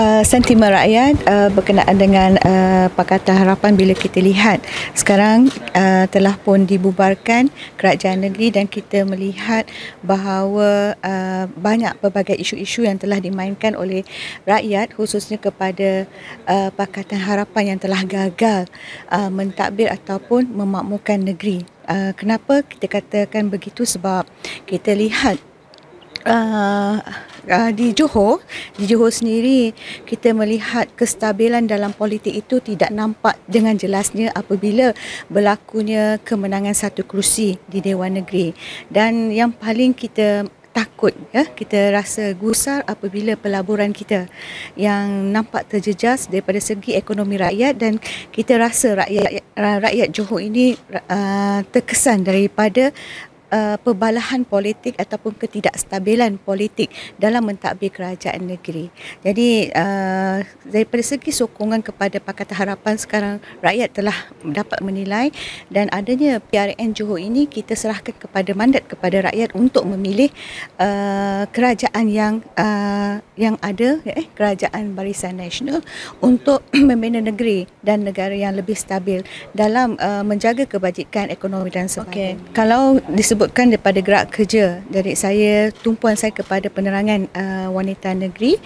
Eh, sentimen rakyat uh, berkenaan dengan uh, Pakatan Harapan bila kita lihat sekarang uh, telah pun dibubarkan kerajaan negeri dan kita melihat bahawa uh, banyak pelbagai isu-isu yang telah dimainkan oleh rakyat khususnya kepada uh, Pakatan Harapan yang telah gagal uh, mentadbir ataupun memakmurkan negeri. Uh, kenapa kita katakan begitu sebab kita lihat uh, uh, di Johor, di Johor sendiri kita melihat kestabilan dalam politik itu tidak nampak dengan jelasnya apabila berlakunya kemenangan satu kerusi di Dewan Negeri dan yang paling kita takut ya kita rasa gusar apabila pelaburan kita yang nampak terjejas daripada segi ekonomi rakyat dan kita rasa rakyat rakyat Johor ini uh, terkesan daripada uh, perbalahan politik ataupun ketidakstabilan politik dalam mentadbir kerajaan negeri. Jadi uh, daripada segi sokongan kepada Pakatan Harapan sekarang rakyat telah dapat menilai dan adanya PRN Johor ini kita serahkan kepada mandat kepada rakyat untuk memilih uh, kerajaan yang uh, yang ada ya, eh kerajaan Barisan Nasional untuk membina negeri dan negara yang lebih stabil dalam uh, menjaga kebajikan ekonomi dan sebagainya. Okay. Kalau disebut sebutkan daripada gerak kerja dari saya tumpuan saya kepada penerangan uh, wanita negeri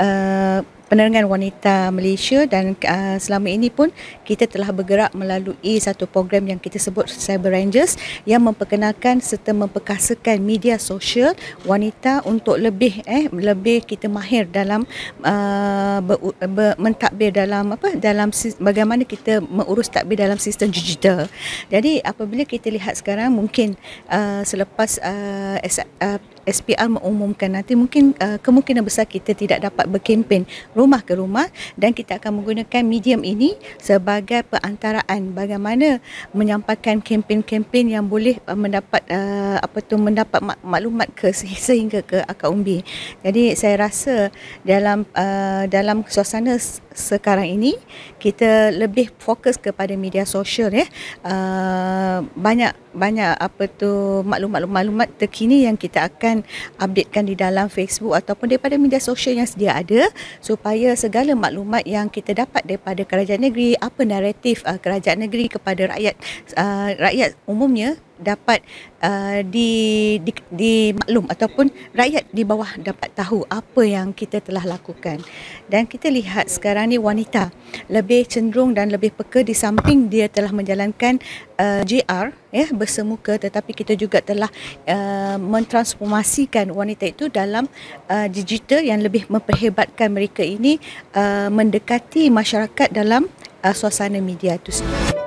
Uh, penerangan wanita Malaysia dan uh, selama ini pun kita telah bergerak melalui satu program yang kita sebut Cyber Rangers yang memperkenalkan serta memperkasakan media sosial wanita untuk lebih eh lebih kita mahir dalam uh, ber, ber, mentadbir dalam apa dalam bagaimana kita mengurus takbir dalam sistem digital. Jadi apabila kita lihat sekarang mungkin uh, selepas uh, uh SPR mengumumkan nanti mungkin uh, kemungkinan besar kita tidak dapat berkempen rumah ke rumah dan kita akan menggunakan medium ini sebagai perantaraan bagaimana menyampaikan kempen-kempen yang boleh uh, mendapat uh, apa tu mendapat mak- maklumat ke sehingga ke akar umbi. Jadi saya rasa dalam uh, dalam suasana sekarang ini kita lebih fokus kepada media sosial ya. Uh, banyak banyak apa tu maklumat-maklumat terkini yang kita akan akan updatekan di dalam Facebook ataupun daripada media sosial yang sedia ada supaya segala maklumat yang kita dapat daripada kerajaan negeri apa naratif uh, kerajaan negeri kepada rakyat uh, rakyat umumnya dapat uh, di, di di maklum ataupun rakyat di bawah dapat tahu apa yang kita telah lakukan dan kita lihat sekarang ni wanita lebih cenderung dan lebih peka di samping dia telah menjalankan uh, GR ya bersemuka tetapi kita juga telah uh, mentransformasikan wanita itu dalam uh, digital yang lebih memperhebatkan mereka ini uh, mendekati masyarakat dalam uh, suasana media itu sendiri